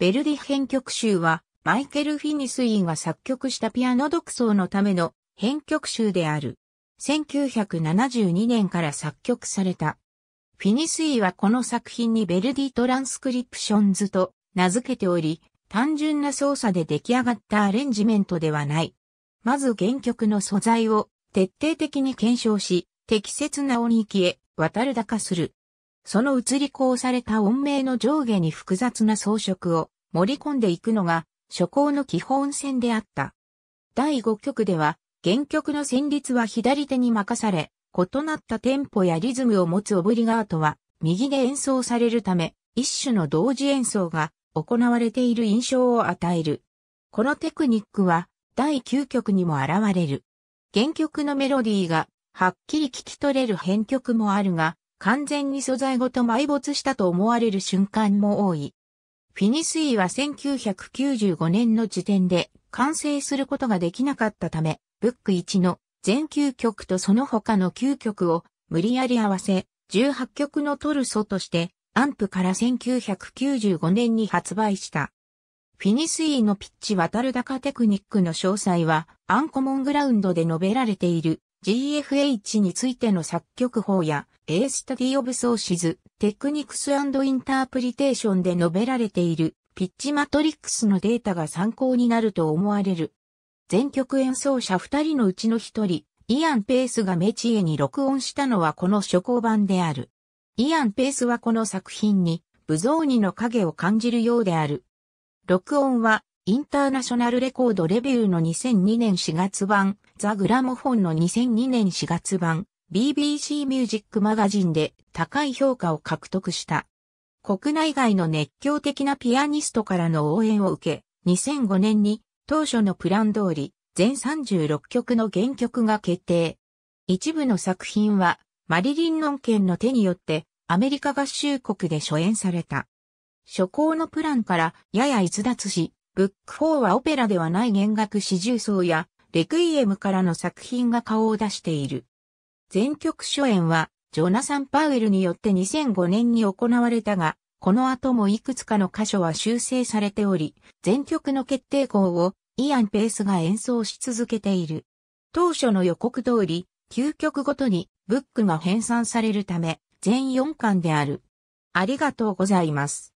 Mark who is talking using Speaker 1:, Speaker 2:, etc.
Speaker 1: ベルディ編曲集は、マイケル・フィニスイーが作曲したピアノ独奏のための編曲集である。1972年から作曲された。フィニスイーはこの作品にベルディトランスクリプションズと名付けており、単純な操作で出来上がったアレンジメントではない。まず原曲の素材を徹底的に検証し、適切な音域へ渡るだする。その移りこうされた音名の上下に複雑な装飾を盛り込んでいくのが、初行の基本線であった。第5曲では、原曲の旋律は左手に任され、異なったテンポやリズムを持つオブリガートは、右で演奏されるため、一種の同時演奏が行われている印象を与える。このテクニックは、第9曲にも現れる。原曲のメロディーが、はっきり聞き取れる編曲もあるが、完全に素材ごと埋没したと思われる瞬間も多い。フィニスイは1995年の時点で完成することができなかったため、ブック1の全9曲とその他の9曲を無理やり合わせ、18曲のトルソとしてアンプから1995年に発売した。フィニスイのピッチ渡る高テクニックの詳細はアンコモングラウンドで述べられている GFH についての作曲法や A Study of Sources, Techniques and Interpretation で述べられているピッチマトリックスのデータが参考になると思われる。全曲演奏者2人のうちの1人、イアン・ペースがメチエに録音したのはこの初行版である。イアン・ペースはこの作品に、ブゾーニの影を感じるようである。録音は、インターナショナルレコードレビューの2002年4月版、ザ・グラモフォンの2002年4月版、BBC ミュージックマガジンで高い評価を獲得した。国内外の熱狂的なピアニストからの応援を受け、2005年に当初のプラン通り全36曲の原曲が決定。一部の作品はマリリン・ノンケンの手によってアメリカ合衆国で初演された。初行のプランからやや逸脱し、ブック4はオペラではない弦楽四重奏やレクイエムからの作品が顔を出している。全曲初演は、ジョナサン・パウエルによって2005年に行われたが、この後もいくつかの箇所は修正されており、全曲の決定校をイアン・ペースが演奏し続けている。当初の予告通り、9曲ごとにブックが編纂されるため、全4巻である。ありがとうございます。